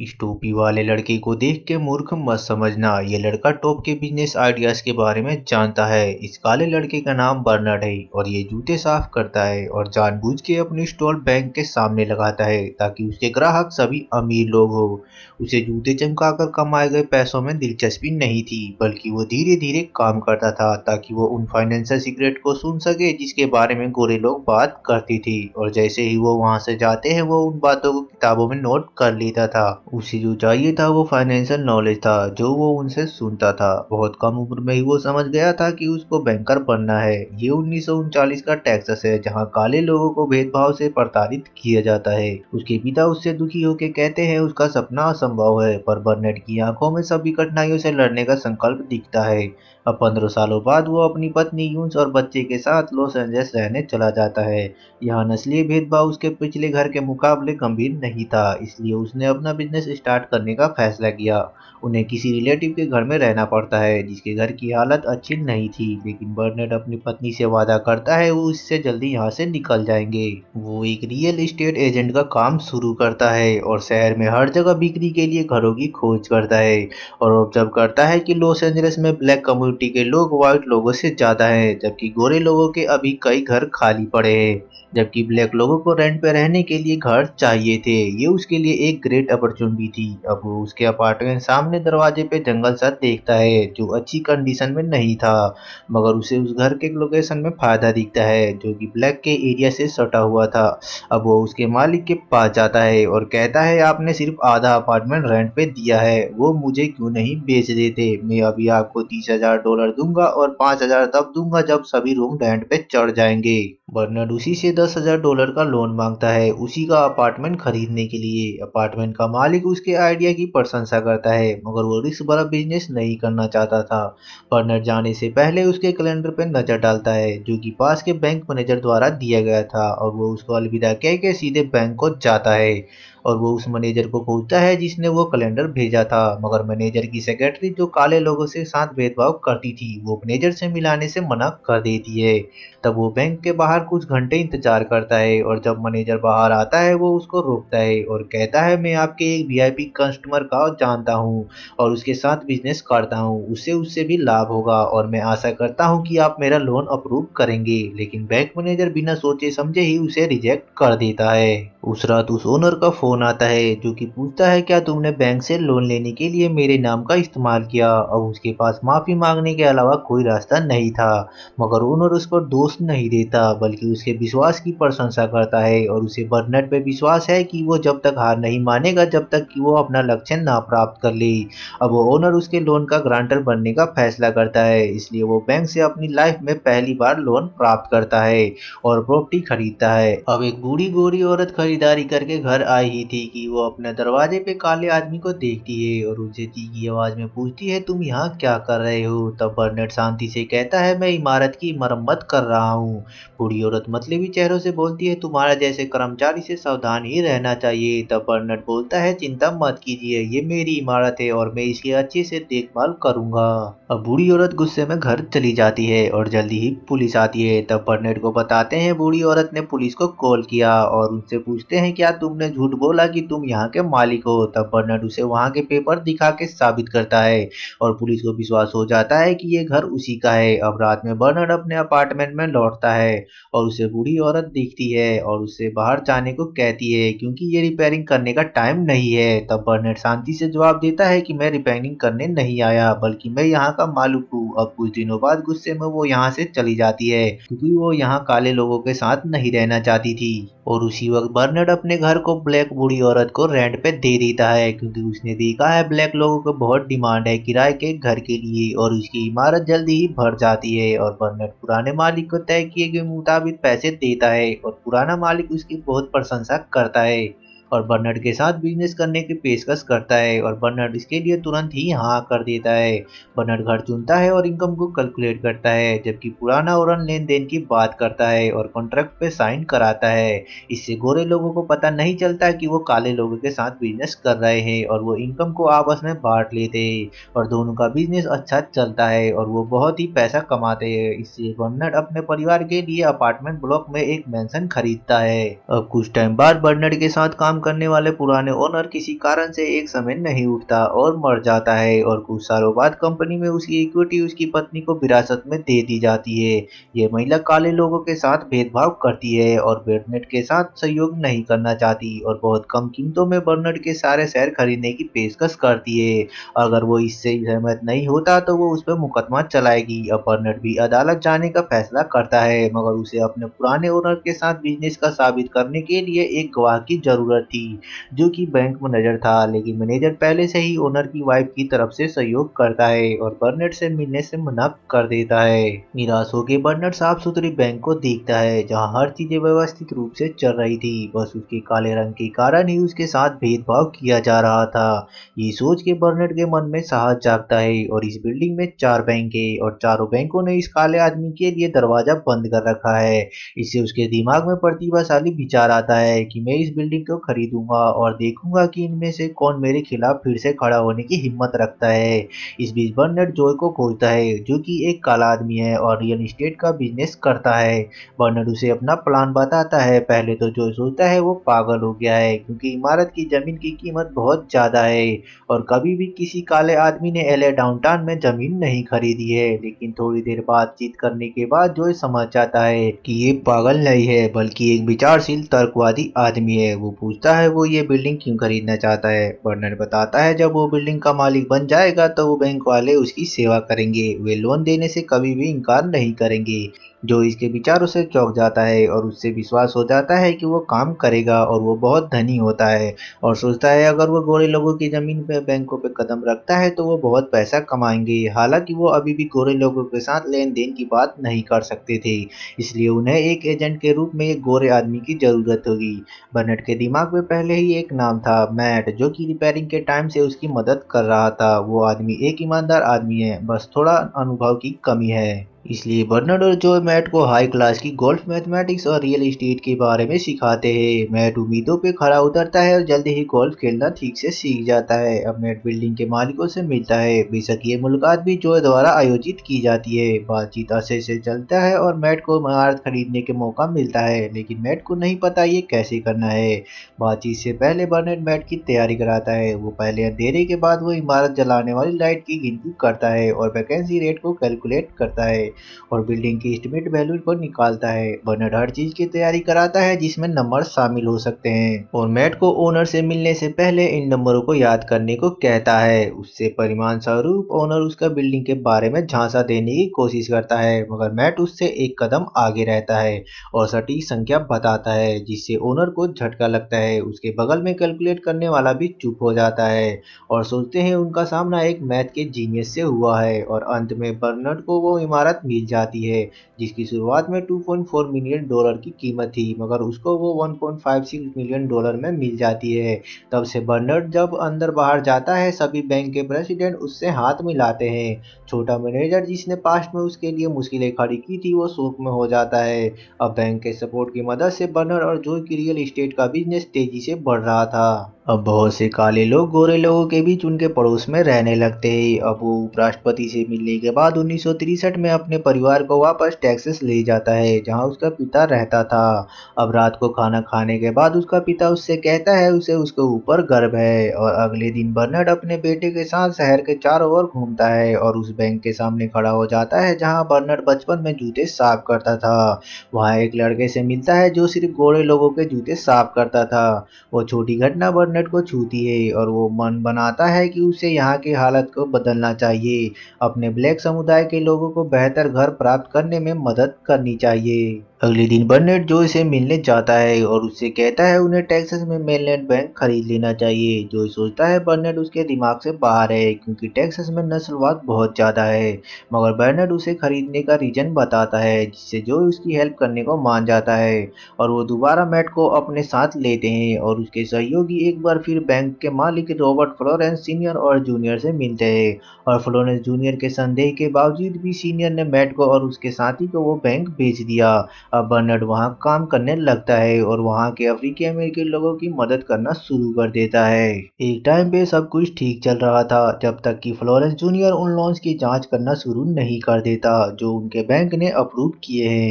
इस टोपी वाले लड़के को देख के मूर्ख मत समझना ये लड़का टॉप के बिजनेस आइडियाज के बारे में जानता है इस काले लड़के का नाम बर्नर्ड है और ये जूते साफ करता है और जानबूझ के अपनी स्टॉल बैंक के सामने लगाता है ताकि उसके ग्राहक सभी अमीर लोग हो उसे जूते चमकाकर कमाए गए पैसों में दिलचस्पी नहीं थी बल्कि वो धीरे धीरे काम करता था ताकि वो उन फाइनेंशियल सीक्रेट को सुन सके जिसके बारे में गोरे लोग बात करती थी और जैसे ही वो वहाँ से जाते हैं वो उन बातों को किताबों में नोट कर लेता था उसे जो चाहिए था वो फाइनेंशियल नॉलेज था जो वो उनसे सुनता था बहुत कम उम्र में ही वो समझ गया था कि उसको बैंकर बनना है ये उन्नीस का टैक्सस है जहाँ काले लोगों को भेदभाव से प्रताड़ित किया जाता है उसके पिता उससे दुखी होकर कहते हैं उसका सपना असंभव है पर बर्नेट की आंखों में सभी कठिनाइयों से लड़ने का संकल्प दिखता है अब पंद्रह सालों बाद वो अपनी पत्नी यूंस और बच्चे के साथ लॉस एंजल्स रहने चला जाता है यहाँ नस्लीय भेदभाव उसके पिछले घर के मुकाबले गंभीर नहीं था इसलिए उसने अपना बिजनेस स्टार्ट करने का फैसला किया उन्हें किसी रिलेटिव के घर में रहना पड़ता है जिसके घर की हालत अच्छी नहीं थी लेकिन बर्नेट अपनी पत्नी से वादा करता है वो इससे जल्दी यहाँ से निकल जाएंगे वो एक रियल इस्टेट एजेंट का काम शुरू करता है और शहर में हर जगह बिक्री के लिए घरों की खोज करता है और ऑब्जर्व करता है कि लॉस एंजल्स में ब्लैक कम्युनिटी कम्युनिटी के लोग व्हाइट लोगों से ज़्यादा है जबकि गोरे लोगों के अभी कई घर खाली पड़े हैं जबकि ब्लैक लोगों को रेंट पर रहने के लिए घर चाहिए थे ये उसके लिए एक ग्रेट अपॉर्चुनिटी थी अब वो उसके अपार्टमेंट सामने दरवाजे पे जंगल सा देखता है जो अच्छी कंडीशन में नहीं था मगर उसे उस घर के लोकेशन में फ़ायदा दिखता है जो कि ब्लैक के एरिया से सटा हुआ था अब वो उसके मालिक के पास जाता है और कहता है आपने सिर्फ आधा अपार्टमेंट रेंट पे दिया है वो मुझे क्यों नहीं बेच देते मैं अभी आपको तीस हज़ार हजार डॉलर दूंगा और पांच हजार तब दूंगा जब सभी रूम रेंट पे चढ़ जाएंगे बर्नर्ड उसी से दस हजार डॉलर का लोन मांगता है उसी का अपार्टमेंट खरीदने के लिए अपार्टमेंट का मालिक उसके आइडिया की प्रशंसा करता है मगर वो रिस्क भरा बिजनेस नहीं करना चाहता था बर्नर्ड जाने से पहले उसके कैलेंडर पर नजर डालता है जो की पास के बैंक मैनेजर द्वारा दिया गया था और वो उसको अलविदा कह के सीधे बैंक को जाता है और वो उस मैनेजर को पूछता है जिसने वो कैलेंडर भेजा था मगर मैनेजर की सेक्रेटरी जो काले लोगों से साथ भेदभाव करती थी वो मैनेजर से मिलाने से मना कर देती है तब वो बैंक के बाहर कुछ घंटे इंतजार करता है और जब मैनेजर बाहर आता है वो उसको रोकता है और कहता है मैं आपके एक वी कस्टमर का जानता हूँ और उसके साथ बिजनेस करता हूँ उससे उससे भी लाभ होगा और मैं आशा करता हूँ कि आप मेरा लोन अप्रूव करेंगे लेकिन बैंक मैनेजर बिना सोचे समझे ही उसे रिजेक्ट कर देता है उस रात उस ओनर का फोन फ़ोन आता है जो कि पूछता है क्या तुमने बैंक से लोन लेने के लिए मेरे नाम का इस्तेमाल किया और उसके पास माफ़ी मांगने के अलावा कोई रास्ता नहीं था मगर ओनर उस पर दोष नहीं देता बल्कि उसके विश्वास की प्रशंसा करता है और उसे बर्नट पर विश्वास है कि वो जब तक हार नहीं मानेगा जब तक कि वो अपना लक्ष्य ना प्राप्त कर ले अब वो ओनर उसके लोन का ग्रांटर बनने का फैसला करता है इसलिए वो बैंक से अपनी लाइफ में पहली बार लोन प्राप्त करता है और प्रॉपर्टी खरीदता है अब एक बूढ़ी गोरी औरत खरीदारी करके घर आई रही थी कि वो अपने दरवाजे पे काले आदमी को देखती है और उसे तीखी आवाज में पूछती है तुम यहाँ क्या कर रहे हो तब बर्नेट शांति से कहता है मैं इमारत की मरम्मत कर रहा हूँ बूढ़ी औरत मतलबी चेहरों से बोलती है तुम्हारा जैसे कर्मचारी से सावधान ही रहना चाहिए तब बर्नेट बोलता है चिंता मत कीजिए ये मेरी इमारत है और मैं इसकी अच्छे से देखभाल करूंगा अब बूढ़ी औरत गुस्से में घर चली जाती है और जल्दी ही पुलिस आती है तब बर्नेट को बताते हैं बूढ़ी औरत ने पुलिस को कॉल किया और उनसे पूछते हैं क्या तुमने झूठ बोला कि तुम यहाँ के मालिक हो तब बर्नर्ड उसे वहाँ के पेपर दिखा के साबित करता है और पुलिस को विश्वास हो जाता है कि ये घर उसी का है अब रात में बर्नर्ड अपने अपार्टमेंट में लौटता है और उसे बूढ़ी औरत दिखती है और उसे बाहर जाने को कहती है क्योंकि ये रिपेयरिंग करने का टाइम नहीं है तब बर्नर्ड शांति से जवाब देता है कि मैं रिपेयरिंग करने नहीं आया बल्कि मैं यहाँ का मालिक हूँ अब कुछ दिनों बाद गुस्से में वो यहाँ से चली जाती है क्योंकि वो यहाँ काले लोगों के साथ नहीं रहना चाहती थी और उसी वक्त बर्नर्ड अपने घर को ब्लैक बूढ़ी औरत को रेंट पे दे देता है क्योंकि उसने देखा है ब्लैक लोगों को बहुत डिमांड है किराए के घर के लिए और उसकी इमारत जल्दी ही भर जाती है और बर्नट पुराने मालिक को तय किए गए मुताबिक पैसे देता है और पुराना मालिक उसकी बहुत प्रशंसा करता है और बर्नर्ड के साथ बिजनेस करने की पेशकश करता है और बर्नर्ड इसके लिए तुरंत ही हाँ कर देता है बर्नर्ड घर चुनता है और इनकम को कैलकुलेट करता है जबकि पुराना और लेन देन की बात करता है और कॉन्ट्रैक्ट पे साइन कराता है इससे गोरे लोगों को पता नहीं चलता कि वो काले लोगों के साथ बिजनेस कर रहे हैं और वो इनकम को आपस में बांट लेते हैं और दोनों का बिजनेस अच्छा चलता है और वो बहुत ही पैसा कमाते हैं इससे बर्नर्ड अपने परिवार के लिए अपार्टमेंट ब्लॉक में एक मैंसन खरीदता है अब कुछ टाइम बाद बर्नर्ड के साथ काम काम करने वाले पुराने ओनर किसी कारण से एक समय नहीं उठता और मर जाता है और कुछ सालों बाद कंपनी में उसकी इक्विटी उसकी पत्नी को विरासत में दे दी जाती है ये महिला काले लोगों के साथ भेदभाव करती है और बर्नेट के साथ सहयोग नहीं करना चाहती और बहुत कम कीमतों में बर्नेट के सारे शहर खरीदने की पेशकश करती है अगर वो इससे सहमत नहीं होता तो वो उस पर मुकदमा चलाएगी और बर्नट भी अदालत जाने का फैसला करता है मगर उसे अपने पुराने ओनर के साथ बिजनेस का साबित करने के लिए एक गवाह की जरूरत थी जो कि बैंक मैनेजर था लेकिन मैनेजर पहले से ही ओनर की वाइफ की तरफ से सहयोग करता है और बर्नेट से मिलने से मना कर देता है निराश होकर बर्नेट साफ सुथरी बैंक को देखता है जहाँ हर चीजें व्यवस्थित रूप से चल रही थी बस उसके काले रंग के कारण ही उसके साथ भेदभाव किया जा रहा था ये सोच के बर्नेट के मन में साहस जागता है और इस बिल्डिंग में चार बैंक है और चारों बैंकों ने इस काले आदमी के लिए दरवाजा बंद कर रखा है इससे उसके दिमाग में प्रतिभाशाली विचार आता है कि मैं इस बिल्डिंग को खरीद खरीदूंगा और देखूंगा कि इनमें से कौन मेरे खिलाफ फिर से खड़ा होने की हिम्मत रखता है इस बीच बर्नर्ड जॉय को खोजता है जो कि एक काला आदमी है और रियल इस्टेट का बिजनेस करता है बर्नर्ड उसे अपना प्लान बताता है पहले तो जो सोचता है वो पागल हो गया है क्योंकि इमारत की ज़मीन की कीमत बहुत ज़्यादा है और कभी भी किसी काले आदमी ने एल डाउनटाउन में ज़मीन नहीं खरीदी है लेकिन थोड़ी देर बातचीत करने के बाद जो समझ जाता है कि ये पागल नहीं है बल्कि एक विचारशील तर्कवादी आदमी है वो पूछता पूछता है वो ये बिल्डिंग क्यों खरीदना चाहता है बर्नर बताता है जब वो बिल्डिंग का मालिक बन जाएगा तो वो बैंक वाले उसकी सेवा करेंगे वे लोन देने से कभी भी इनकार नहीं करेंगे जो इसके विचारों से चौंक जाता है और उससे विश्वास हो जाता है कि वो काम करेगा और वो बहुत धनी होता है और सोचता है अगर वो गोरे लोगों की ज़मीन पर बैंकों पर कदम रखता है तो वो बहुत पैसा कमाएंगे हालांकि वो अभी भी गोरे लोगों के साथ लेन देन की बात नहीं कर सकते थे इसलिए उन्हें एक एजेंट के रूप में एक गोरे आदमी की ज़रूरत होगी बनट के दिमाग में पहले ही एक नाम था मैट जो कि रिपेयरिंग के टाइम से उसकी मदद कर रहा था वो आदमी एक ईमानदार आदमी है बस थोड़ा अनुभव की कमी है इसलिए बर्नर्ड और जो मैट को हाई क्लास की गोल्फ मैथमेटिक्स और रियल इस्टेट के बारे में सिखाते हैं मैट उम्मीदों पे खड़ा उतरता है और जल्दी ही गोल्फ खेलना ठीक से सीख जाता है अब मैट बिल्डिंग के मालिकों से मिलता है बेशक ये मुलाकात भी जो द्वारा आयोजित की जाती है बातचीत अच्छे से चलता है और मैट को इमारत खरीदने के मौका मिलता है लेकिन मैट को नहीं पता ये कैसे करना है बातचीत से पहले बर्नर्ड मैट की तैयारी कराता है वो पहले अंधेरे के बाद वो इमारत जलाने वाली लाइट की गिनती करता है और वैकेंसी रेट को कैलकुलेट करता है और बिल्डिंग की एस्टिमेट वैल्यू को निकालता है बर्नर्ड हर चीज की तैयारी कराता है जिसमें नंबर शामिल हो सकते हैं और मैट को ओनर से मिलने से पहले इन नंबरों को याद करने को कहता है उससे परिमाण स्वरूप ओनर उसका बिल्डिंग के बारे में झांसा देने की कोशिश करता है मगर मैट उससे एक कदम आगे रहता है और सटीक संख्या बताता है जिससे ओनर को झटका लगता है उसके बगल में कैलकुलेट करने वाला भी चुप हो जाता है और सोचते हैं उनका सामना एक मैथ के जीनियस से हुआ है और अंत में बर्नर्ड को वो इमारत साथ मिल जाती है जिसकी शुरुआत में 2.4 मिलियन डॉलर की कीमत थी मगर उसको वो 1.56 मिलियन डॉलर में मिल जाती है तब से बर्नर्ड जब अंदर बाहर जाता है सभी बैंक के प्रेसिडेंट उससे हाथ मिलाते हैं छोटा मैनेजर जिसने पास्ट में उसके लिए मुश्किलें खड़ी की थी वो शोक में हो जाता है अब बैंक के सपोर्ट की मदद से बर्नर और जो की रियल इस्टेट का बिजनेस तेजी से बढ़ रहा था अब बहुत से काले लोग गोरे लोगों के बीच उनके पड़ोस में रहने लगते हैं अब वो उपराष्ट्रपति से मिलने के बाद उन्नीस में अपने परिवार को वापस टैक्सेस ले जाता है जहां उसका पिता रहता था अब रात को खाना खाने के बाद उसका पिता उससे कहता है उसे उसके ऊपर गर्व है और अगले दिन बर्नर्ड अपने बेटे के साथ शहर के चारों ओर घूमता है और उस बैंक के सामने खड़ा हो जाता है जहाँ बर्नर्ड बचपन में जूते साफ करता था वहाँ एक लड़के से मिलता है जो सिर्फ गोरे लोगों के जूते साफ करता था वो छोटी घटना बर्नर्ड इंटरनेट को छूती है और वो मन बनाता है कि उसे यहाँ की हालत को बदलना चाहिए अपने ब्लैक समुदाय के लोगों को बेहतर घर प्राप्त करने में मदद करनी चाहिए अगले दिन बर्नेट जो इसे मिलने जाता है और उससे कहता है उन्हें टेक्सास में मेनलैंड बैंक खरीद लेना चाहिए जो सोचता है बर्नेट उसके दिमाग से बाहर है क्योंकि टेक्सास में नस्लवाद बहुत ज़्यादा है मगर बर्नेट उसे खरीदने का रीजन बताता है जिससे जो उसकी हेल्प करने को मान जाता है और वो दोबारा मैट को अपने साथ लेते हैं और उसके सहयोगी एक बार फिर बैंक के मालिक रॉबर्ट फ्लोरेंस सीनियर और जूनियर से मिलते हैं और फ्लोरेंस जूनियर के संदेह के बावजूद भी सीनियर ने मैट को और उसके साथी को वो बैंक भेज दिया बर्नर्ड वहाँ काम करने लगता है और वहाँ के अफ्रीकी अमेरिकी लोगों की मदद करना शुरू कर देता है एक टाइम पे सब कुछ ठीक चल रहा था जब तक कि फ्लोरेंस जूनियर उन लोन्स की जांच करना शुरू नहीं कर देता जो उनके बैंक ने अप्रूव किए हैं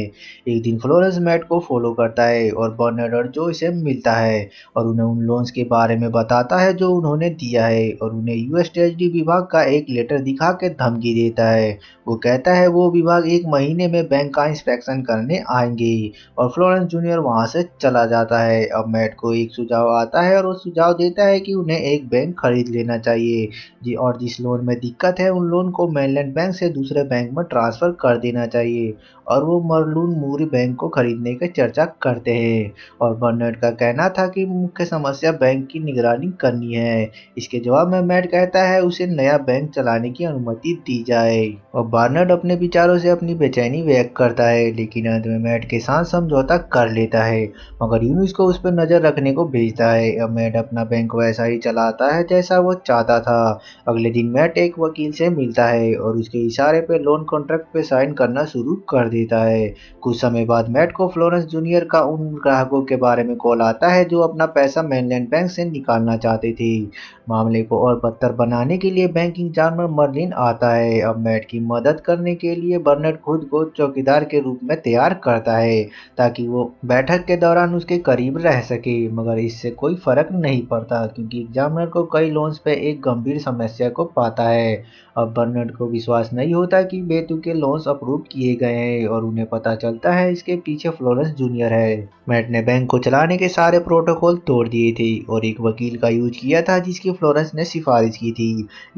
एक दिन फ्लोरेंस मैट को फॉलो करता है और बर्नर्ड जो इसे मिलता है और उन्हें उन लोन्स के बारे में बताता है जो उन्होंने दिया है और उन्हें यूएस ट्रेजरी विभाग का एक लेटर दिखा के धमकी देता है वो कहता है वो विभाग एक महीने में बैंक का इंस्पेक्शन करने आए जाएंगी और फ्लोरेंस जूनियर वहां से चला जाता है अब मैट को एक सुझाव आता है और वो सुझाव देता है कि उन्हें एक बैंक खरीद लेना चाहिए जी और जिस लोन में दिक्कत है उन लोन को मेनलैंड बैंक से दूसरे बैंक में ट्रांसफ़र कर देना चाहिए और वो मरलून मूरी बैंक को खरीदने की चर्चा करते हैं और बर्नर्ड का कहना था कि मुख्य समस्या बैंक की निगरानी करनी है इसके जवाब में मैट कहता है उसे नया बैंक चलाने की अनुमति दी जाए और बर्नर्ड अपने विचारों से अपनी बेचैनी व्यक्त करता है लेकिन अंत में मैट मैड के साथ समझौता कर लेता है मगर यूनुस को उस पर नज़र रखने को भेजता है अब मैड अपना बैंक वैसा ही चलाता है जैसा वो चाहता था अगले दिन मैट एक वकील से मिलता है और उसके इशारे पर लोन कॉन्ट्रैक्ट पे साइन करना शुरू कर देता है कुछ समय बाद मैट को फ्लोरेंस जूनियर का उन ग्राहकों के बारे में कॉल आता है जो अपना पैसा मेनलैंड बैंक से निकालना चाहते थे मामले को और बदतर बनाने के लिए बैंकिंग जानवर मर्लिन आता है अब मैट की मदद करने के लिए बर्नेट खुद को चौकीदार के रूप में तैयार करता जाता है ताकि वो बैठक के दौरान उसके करीब रह सके मगर इससे कोई फ़र्क नहीं पड़ता क्योंकि एग्जामिनर को कई लोन्स पे एक गंभीर समस्या को पाता है अब बर्नर्ड को विश्वास नहीं होता कि बेतु के लोन्स अप्रूव किए गए हैं और उन्हें पता चलता है इसके पीछे फ्लोरेंस जूनियर है मैट ने बैंक को चलाने के सारे प्रोटोकॉल तोड़ दिए थे और एक वकील का यूज किया था जिसकी फ्लोरेंस ने सिफारिश की थी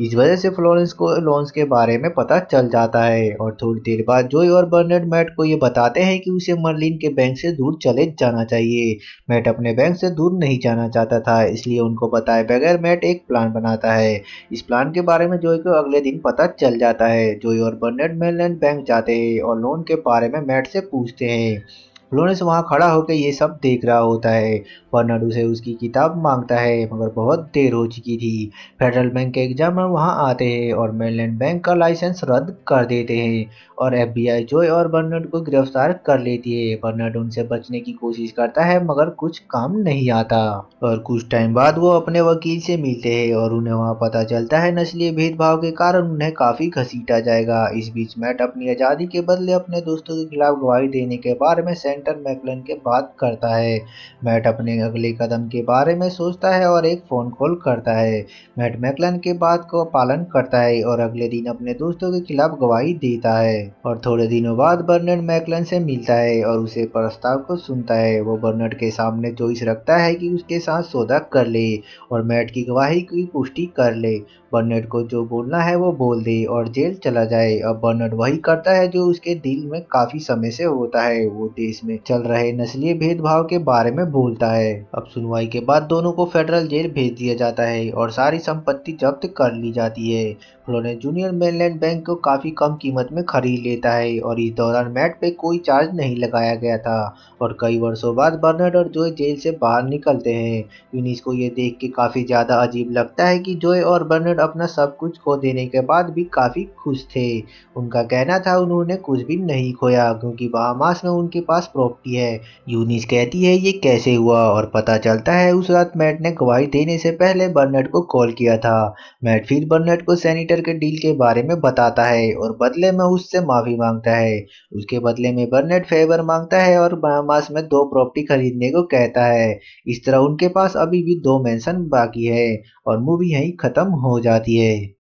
इस वजह से फ्लोरेंस को लोन्स के बारे में पता चल जाता है और थोड़ी देर बाद जोई और बर्नर्ड मैट को ये बताते हैं कि उसे मर्लिन के बैंक से दूर चले जाना चाहिए मैट अपने बैंक से दूर नहीं जाना चाहता था इसलिए उनको बताए बगैर मैट एक प्लान बनाता है इस प्लान के बारे में जोई को अगले दिन पता चल जाता है जोई और बर्नेट मेलन बैंक जाते हैं और लोन के बारे में मैट से पूछते हैं लोनेस वहाँ खड़ा होकर ये सब देख रहा होता है वर्नाडू से उसकी किताब मांगता है मगर बहुत देर हो चुकी थी फेडरल बैंक के एग्जामर वहां आते हैं और मेनलैंड बैंक का लाइसेंस रद्द कर देते हैं और एफबीआई जॉय और बर्नाड को गिरफ्तार कर लेती है बर्नाड उनसे बचने की कोशिश करता है मगर कुछ काम नहीं आता और कुछ टाइम बाद वो अपने वकील से मिलते हैं और उन्हें वहाँ पता चलता है नस्लीय भेदभाव के कारण उन्हें काफी घसीटा जाएगा इस बीच मैट अपनी आज़ादी के बदले अपने दोस्तों के खिलाफ गवाही देने के बारे में सेंटर मैकलन के बात करता है मैट अपने अगले कदम के बारे में सोचता है और एक फ़ोन कॉल करता है मैट मैकलन के बात को पालन करता है और अगले दिन अपने दोस्तों के खिलाफ गवाही देता है और थोड़े दिनों बाद बर्नर्ड मैकलन से मिलता है और उसे प्रस्ताव को सुनता है वो बर्नर्ड के सामने चोइस रखता है कि उसके साथ सौदा कर ले और मैट की गवाही की पुष्टि कर ले बर्नर्ड को जो बोलना है वो बोल दे और जेल चला जाए अब बर्नर्ड वही करता है जो उसके दिल में काफ़ी समय से होता है वो देश में चल रहे नस्लीय भेदभाव के बारे में बोलता है है अब सुनवाई के बाद दोनों को फेडरल जेल भेज दिया जाता है और सारी संपत्ति जब्त कर ली जाती है फ्लोरेंस जूनियर मेनलैंड बैंक को काफ़ी कम कीमत में खरीद लेता है और इस दौरान मैट पे कोई चार्ज नहीं लगाया गया था और कई वर्षों बाद बर्नर्ड और जोय जेल से बाहर निकलते हैं यूनिस को ये देख के काफ़ी ज़्यादा अजीब लगता है कि जोय और बर्नर्ड अपना सब कुछ खो देने के बाद भी काफ़ी खुश थे उनका कहना था उन्होंने कुछ भी नहीं खोया क्योंकि बहामास में उनके पास प्रॉपर्टी है यूनिस कहती है ये कैसे हुआ और पता चलता है उस रात मैट ने गवाही देने से पहले बर्नेट को कॉल किया था मैट फिर बर्नेट को सैनिटर के डील के बारे में बताता है और बदले में उससे माफ़ी मांगता है उसके बदले में बर्नेट फेवर मांगता है और मास में दो प्रॉपर्टी खरीदने को कहता है इस तरह उनके पास अभी भी दो मेंशन बाकी है और मूवी यही ख़त्म हो जाती है